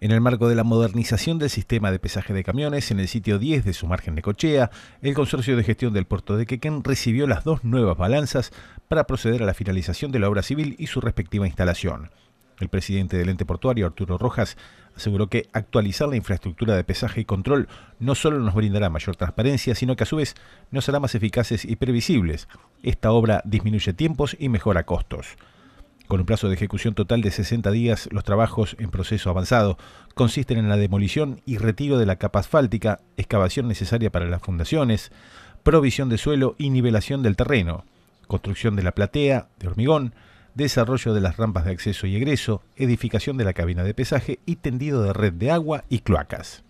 En el marco de la modernización del sistema de pesaje de camiones, en el sitio 10 de su margen de cochea, el Consorcio de Gestión del Puerto de Quequén recibió las dos nuevas balanzas para proceder a la finalización de la obra civil y su respectiva instalación. El presidente del ente portuario, Arturo Rojas, aseguró que actualizar la infraestructura de pesaje y control no solo nos brindará mayor transparencia, sino que a su vez nos hará más eficaces y previsibles. Esta obra disminuye tiempos y mejora costos. Con un plazo de ejecución total de 60 días, los trabajos en proceso avanzado consisten en la demolición y retiro de la capa asfáltica, excavación necesaria para las fundaciones, provisión de suelo y nivelación del terreno, construcción de la platea de hormigón, desarrollo de las rampas de acceso y egreso, edificación de la cabina de pesaje y tendido de red de agua y cloacas.